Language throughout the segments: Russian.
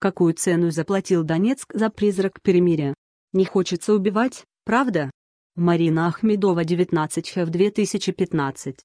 Какую цену заплатил Донецк за призрак перемирия? Не хочется убивать, правда? Марина Ахмедова 19 в 2015.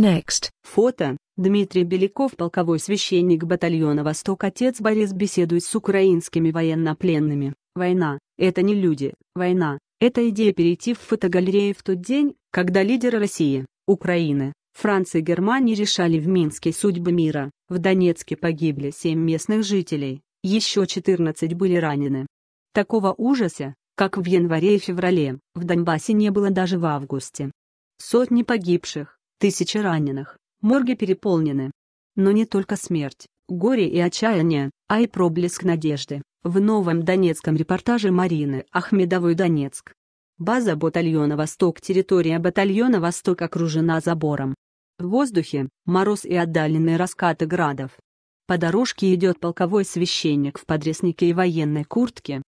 Next. Фото. Дмитрий Беляков, полковой священник батальона «Восток» отец Борис беседует с украинскими военнопленными. Война – это не люди, война – это идея перейти в фотогалереи в тот день, когда лидеры России, Украины, Франции и Германии решали в Минске судьбы мира, в Донецке погибли семь местных жителей, еще 14 были ранены. Такого ужаса, как в январе и феврале, в Донбассе не было даже в августе. Сотни погибших, тысячи раненых, морги переполнены. Но не только смерть, горе и отчаяние, а и проблеск надежды. В новом донецком репортаже Марины Ахмедовой «Донецк». База батальона «Восток» территория батальона «Восток» окружена забором. В воздухе – мороз и отдаленные раскаты градов. По дорожке идет полковой священник в подряснике и военной куртке.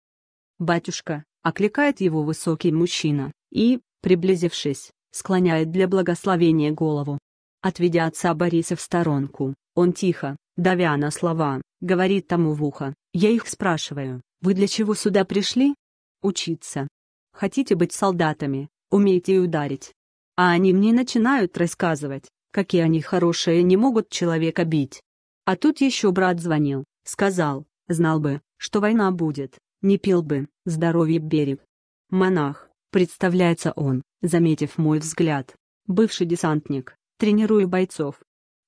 «Батюшка», — окликает его высокий мужчина, и, приблизившись, склоняет для благословения голову. Отведя отца Бориса в сторонку, он тихо, давя на слова, говорит тому в ухо, «Я их спрашиваю, вы для чего сюда пришли?» «Учиться. Хотите быть солдатами, умейте и ударить». А они мне начинают рассказывать, какие они хорошие не могут человека бить, а тут еще брат звонил, сказал, знал бы, что война будет, не пил бы, здоровье берег. Монах, представляется он, заметив мой взгляд. Бывший десантник, тренирую бойцов.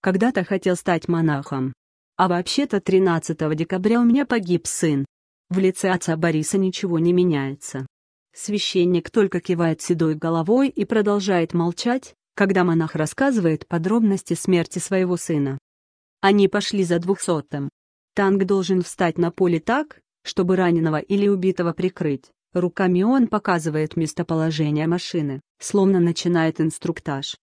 Когда-то хотел стать монахом. А вообще-то 13 декабря у меня погиб сын. В лице отца Бориса ничего не меняется. Священник только кивает седой головой и продолжает молчать, когда монах рассказывает подробности смерти своего сына. Они пошли за двухсотым. Танк должен встать на поле так, чтобы раненого или убитого прикрыть. Руками он показывает местоположение машины, словно начинает инструктаж.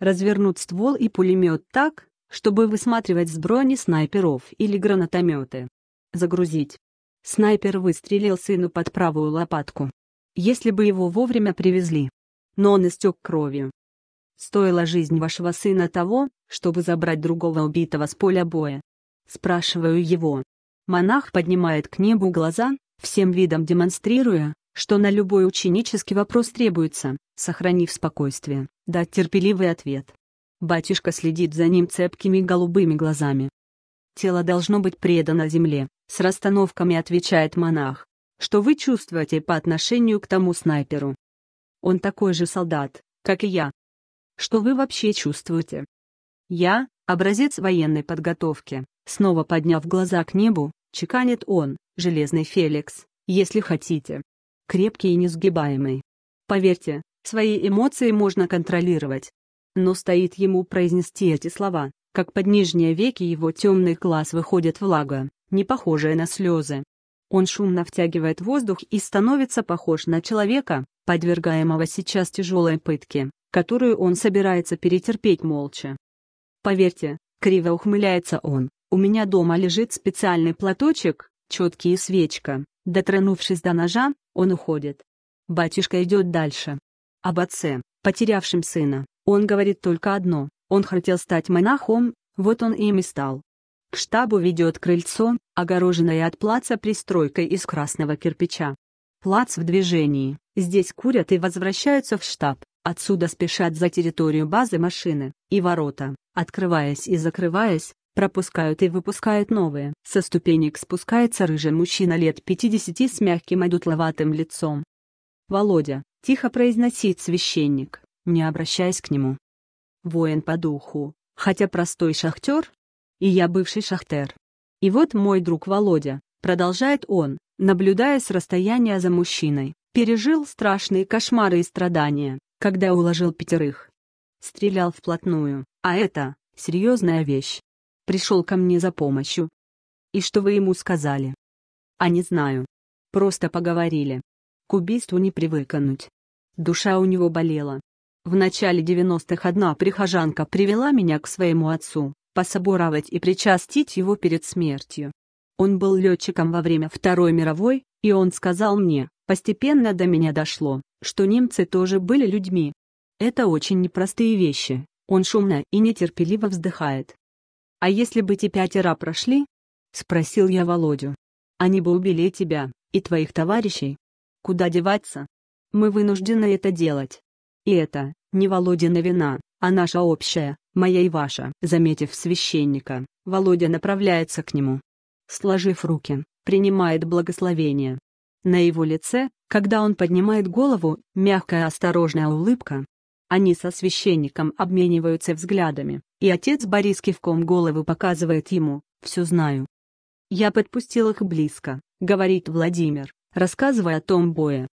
Развернуть ствол и пулемет так, чтобы высматривать с брони снайперов или гранатометы. Загрузить. Снайпер выстрелил сыну под правую лопатку. Если бы его вовремя привезли. Но он истек кровью. Стоила жизнь вашего сына того, чтобы забрать другого убитого с поля боя? Спрашиваю его. Монах поднимает к небу глаза, всем видом демонстрируя, что на любой ученический вопрос требуется, сохранив спокойствие, дать терпеливый ответ. Батюшка следит за ним цепкими голубыми глазами. «Тело должно быть предано земле», — с расстановками отвечает монах. «Что вы чувствуете по отношению к тому снайперу?» «Он такой же солдат, как и я», что вы вообще чувствуете? Я — образец военной подготовки. Снова подняв глаза к небу, чеканит он, железный Феликс, если хотите. Крепкий и несгибаемый. Поверьте, свои эмоции можно контролировать. Но стоит ему произнести эти слова, как под нижние веки его темный глаз выходит влага, не похожая на слезы. Он шумно втягивает воздух и становится похож на человека, подвергаемого сейчас тяжелой пытке которую он собирается перетерпеть молча. Поверьте, криво ухмыляется он, у меня дома лежит специальный платочек, четкий и свечка. Дотронувшись до ножа, он уходит. Батюшка идет дальше. Об отце, потерявшем сына, он говорит только одно. Он хотел стать монахом, вот он им и стал. К штабу ведет крыльцо, огороженное от плаца пристройкой из красного кирпича. Плац в движении, здесь курят и возвращаются в штаб. Отсюда спешат за территорию базы машины, и ворота, открываясь и закрываясь, пропускают и выпускают новые. Со ступенек спускается рыжий мужчина лет 50 с мягким одутловатым лицом. «Володя», — тихо произносит священник, не обращаясь к нему. «Воин по духу, хотя простой шахтер, и я бывший шахтер. И вот мой друг Володя, продолжает он, наблюдая с расстояния за мужчиной, пережил страшные кошмары и страдания, когда уложил пятерых. Стрелял вплотную, а это — серьезная вещь. Пришел ко мне за помощью. И что вы ему сказали? А не знаю. Просто поговорили. К убийству не привыкнуть. Душа у него болела. В начале 90-х одна прихожанка привела меня к своему отцу, пособоровать и причастить его перед смертью. Он был летчиком во время Второй мировой, и он сказал мне, постепенно до меня дошло, что немцы тоже были людьми. Это очень непростые вещи, он шумно и нетерпеливо вздыхает. «А если бы те пятеро прошли?» — спросил я Володю. «Они бы убили тебя, и твоих товарищей. Куда деваться? Мы вынуждены это делать. И это, не Володина вина, а наша общая, моя и ваша». Заметив священника, Володя направляется к нему. Сложив руки, принимает благословение. На его лице когда он поднимает голову, мягкая осторожная улыбка. Они со священником обмениваются взглядами, и отец Борис кивком головы показывает ему «все знаю». «Я подпустил их близко», — говорит Владимир, рассказывая о том бое.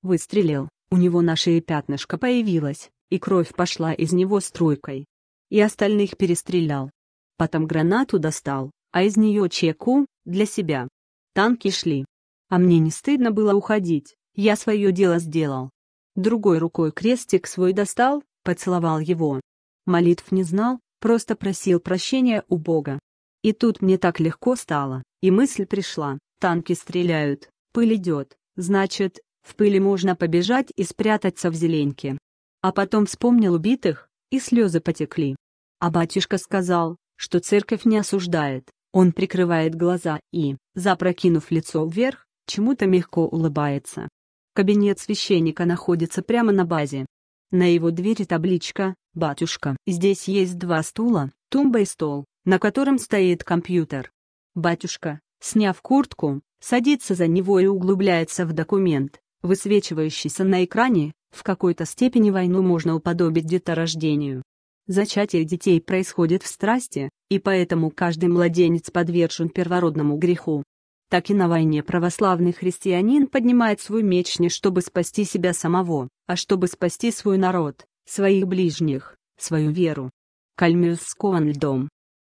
Выстрелил, у него на шее пятнышко появилось, и кровь пошла из него струйкой. И остальных перестрелял. Потом гранату достал, а из нее чеку, для себя. Танки шли. А мне не стыдно было уходить, я свое дело сделал. Другой рукой крестик свой достал, поцеловал его. Молитв не знал, просто просил прощения у Бога. И тут мне так легко стало, и мысль пришла, танки стреляют, пыль идет, значит, в пыли можно побежать и спрятаться в зеленьке. А потом вспомнил убитых, и слезы потекли. А батюшка сказал, что церковь не осуждает, он прикрывает глаза и, запрокинув лицо вверх, чему-то мягко улыбается. Кабинет священника находится прямо на базе. На его двери табличка «Батюшка». Здесь есть два стула, тумба и стол, на котором стоит компьютер. Батюшка, сняв куртку, садится за него и углубляется в документ, высвечивающийся на экране, в какой-то степени войну можно уподобить деторождению. Зачатие детей происходит в страсти, и поэтому каждый младенец подвержен первородному греху так и на войне православный христианин поднимает свой меч не чтобы спасти себя самого, а чтобы спасти свой народ, своих ближних, свою веру. Кальмир с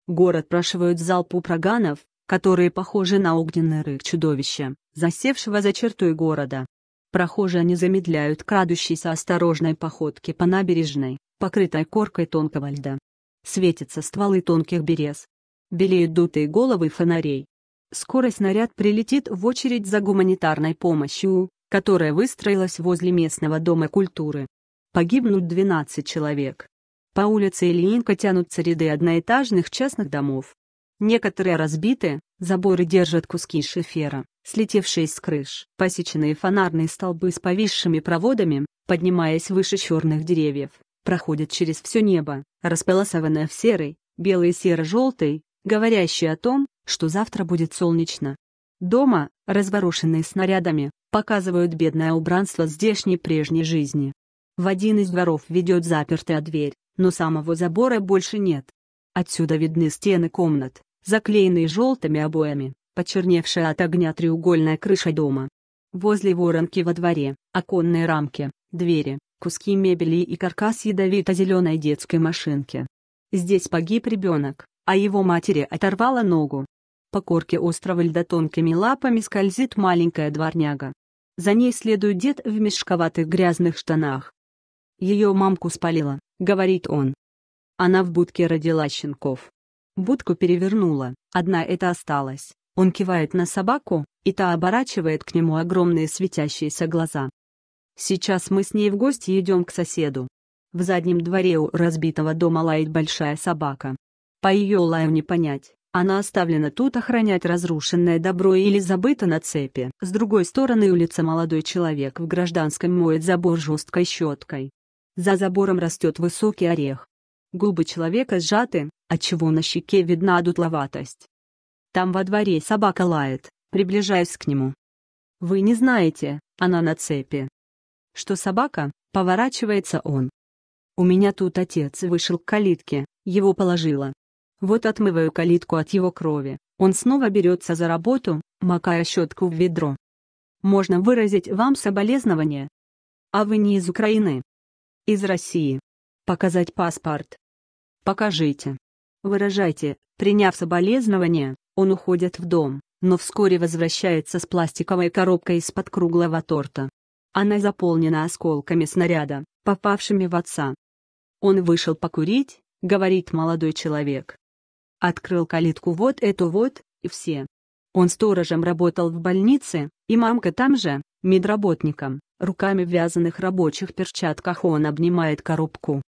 Город прошивают залпу проганов, которые похожи на огненный рык чудовища, засевшего за чертой города. Прохожие они замедляют крадущейся осторожной походки по набережной, покрытой коркой тонкого льда. Светятся стволы тонких берез. Белеют дутые головы фонарей, Скоро снаряд прилетит в очередь за гуманитарной помощью, которая выстроилась возле местного дома культуры. Погибнут 12 человек. По улице Ильинка тянутся ряды одноэтажных частных домов. Некоторые разбиты, заборы держат куски шифера, слетевшие с крыш, посеченные фонарные столбы с повисшими проводами, поднимаясь выше черных деревьев, проходят через все небо, располосованное в серый, белый серо-желтый, говорящий о том, что завтра будет солнечно. Дома, разворошенные снарядами, показывают бедное убранство здешней прежней жизни. В один из дворов ведет запертая дверь, но самого забора больше нет. Отсюда видны стены комнат, заклеенные желтыми обоями, почерневшая от огня треугольная крыша дома. Возле воронки во дворе, оконные рамки, двери, куски мебели и каркас ядовито-зеленой детской машинки. Здесь погиб ребенок, а его матери оторвало ногу. По корке острова льда тонкими лапами скользит маленькая дворняга. За ней следует дед в мешковатых грязных штанах. Ее мамку спалила, говорит он. Она в будке родила щенков. Будку перевернула, одна это осталась. Он кивает на собаку, и та оборачивает к нему огромные светящиеся глаза. Сейчас мы с ней в гости идем к соседу. В заднем дворе у разбитого дома лает большая собака. По ее лаю не понять, она оставлена тут охранять разрушенное добро или забыта на цепи. С другой стороны улица молодой человек в гражданском моет забор жесткой щеткой. За забором растет высокий орех. Губы человека сжаты, отчего на щеке видна дутловатость. Там во дворе собака лает, приближаясь к нему. Вы не знаете, она на цепи. Что собака, поворачивается он. У меня тут отец вышел к калитке, его положила, вот отмываю калитку от его крови, он снова берется за работу, макая щетку в ведро. Можно выразить вам соболезнование. А вы не из Украины? Из России. Показать паспорт. Покажите. Выражайте, приняв соболезнование, он уходит в дом, но вскоре возвращается с пластиковой коробкой из-под круглого торта. Она заполнена осколками снаряда, попавшими в отца. Он вышел покурить, говорит молодой человек. Открыл калитку вот эту вот, и все. Он сторожем работал в больнице, и мамка там же, медработником, руками в вязаных рабочих перчатках он обнимает коробку.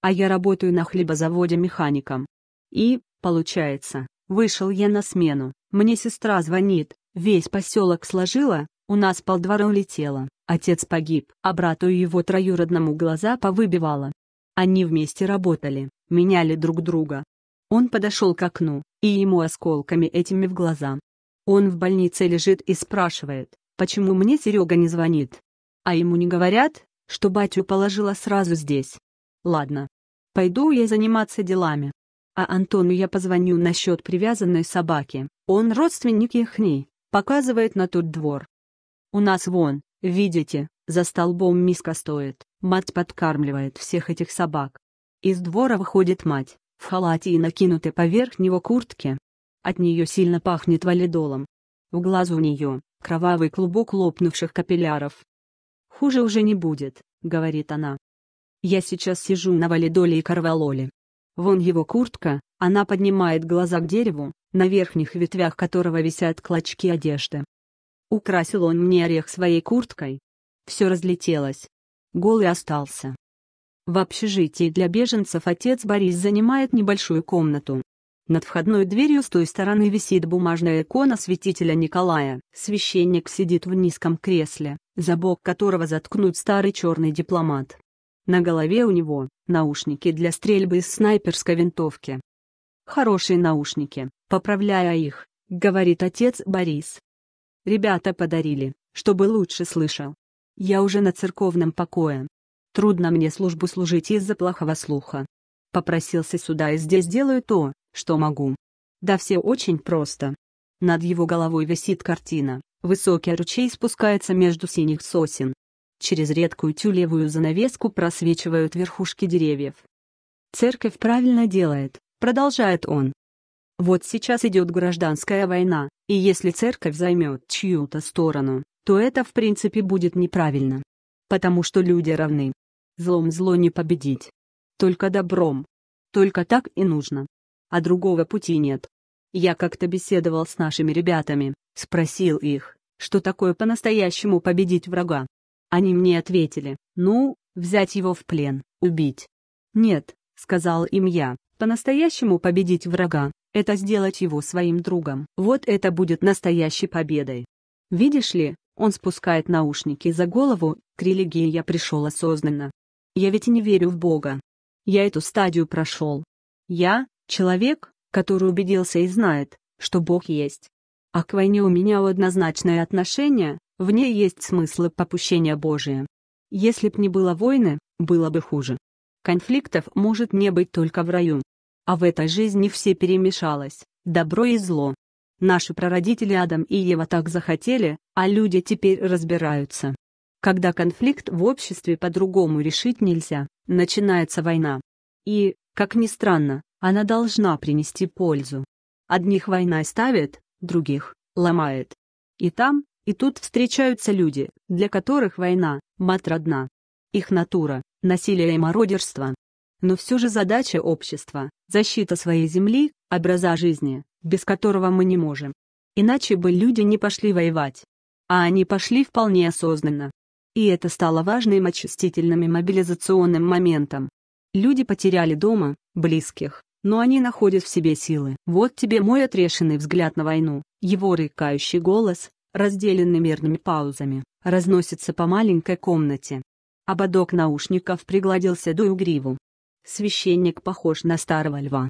А я работаю на хлебозаводе механиком. И, получается, вышел я на смену, мне сестра звонит, весь поселок сложила, у нас полдвора улетело, отец погиб, а брату его троюродному глаза повыбивало. Они вместе работали, меняли друг друга, он подошел к окну, и ему осколками этими в глаза. Он в больнице лежит и спрашивает, почему мне Серега не звонит. А ему не говорят, что батю положила сразу здесь. Ладно. Пойду я заниматься делами. А Антону я позвоню насчет привязанной собаки. Он родственник ихней, показывает на тот двор. У нас вон, видите, за столбом миска стоит. Мать подкармливает всех этих собак. Из двора выходит мать, в халате и накинутой поверх него куртке. От нее сильно пахнет валидолом. В глаз у нее — кровавый клубок лопнувших капилляров. «Хуже уже не будет», — говорит она. «Я сейчас сижу на валидоле и карвалоле. Вон его куртка, она поднимает глаза к дереву, на верхних ветвях которого висят клочки одежды. Украсил он мне орех своей курткой. Все разлетелось. Голый остался. В общежитии для беженцев отец Борис занимает небольшую комнату. Над входной дверью с той стороны висит бумажная икона святителя Николая. Священник сидит в низком кресле, за бок которого заткнут старый черный дипломат. На голове у него наушники для стрельбы из снайперской винтовки. «Хорошие наушники, поправляя их», — говорит отец Борис. «Ребята подарили, чтобы лучше слышал. Я уже на церковном покое, Трудно мне службу служить из-за плохого слуха. Попросился сюда и здесь делаю то, что могу. Да все очень просто. Над его головой висит картина, высокий ручей спускается между синих сосен. Через редкую тюлевую занавеску просвечивают верхушки деревьев. Церковь правильно делает, продолжает он. Вот сейчас идет гражданская война, и если церковь займет чью-то сторону, то это в принципе будет неправильно. Потому что люди равны, Злом зло не победить. Только добром. Только так и нужно. А другого пути нет. Я как-то беседовал с нашими ребятами, спросил их, что такое по-настоящему победить врага. Они мне ответили, ну, взять его в плен, убить. Нет, сказал им я, по-настоящему победить врага, это сделать его своим другом. Вот это будет настоящей победой. Видишь ли, он спускает наушники за голову, к религии я пришел осознанно, я ведь не верю в Бога. Я эту стадию прошел. Я — человек, который убедился и знает, что Бог есть. А к войне у меня однозначное отношение, в ней есть смысл попущения Божия. Если б не было войны, было бы хуже. Конфликтов может не быть только в раю. А в этой жизни все перемешалось, добро и зло. Наши прародители Адам и Ева так захотели, а люди теперь разбираются когда конфликт в обществе по-другому решить нельзя, начинается война. И, как ни странно, она должна принести пользу. Одних война ставит, других — ломает. И там, и тут встречаются люди, для которых война — мат родна. Их натура — насилие и мародерство. Но все же задача общества — защита своей земли, образа жизни, без которого мы не можем. Иначе бы люди не пошли воевать. А они пошли вполне осознанно и это стало важным очистительным и мобилизационным моментом. Люди потеряли дома, близких, но они находят в себе силы. Вот тебе мой отрешенный взгляд на войну, его рыкающий голос, разделенный мирными паузами, разносится по маленькой комнате. Ободок наушников пригладился до угриву. Священник похож на старого льва.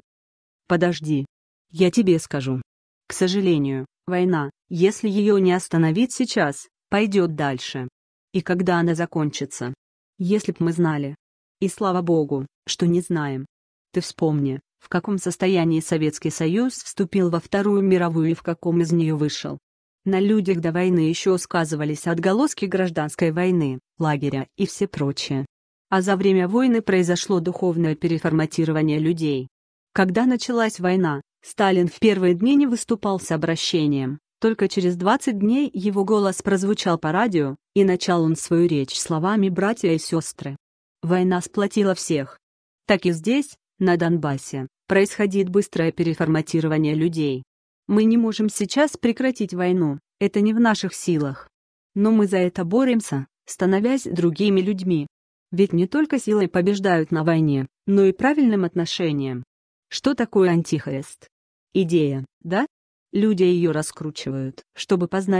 Подожди. Я тебе скажу. К сожалению, война, если ее не остановить сейчас, пойдет дальше и когда она закончится. Если б мы знали. И слава богу, что не знаем. Ты вспомни, в каком состоянии Советский Союз вступил во Вторую мировую и в каком из нее вышел. На людях до войны еще сказывались отголоски гражданской войны, лагеря и все прочее. А за время войны произошло духовное переформатирование людей. Когда началась война, Сталин в первые дни не выступал с обращением, только через 20 дней его голос прозвучал по радио, и начал он свою речь словами «братья и сестры». Война сплотила всех. Так и здесь, на Донбассе, происходит быстрое переформатирование людей. Мы не можем сейчас прекратить войну, это не в наших силах. Но мы за это боремся, становясь другими людьми. Ведь не только силой побеждают на войне, но и правильным отношением. Что такое антихрист? Идея, да? Люди ее раскручивают, чтобы познать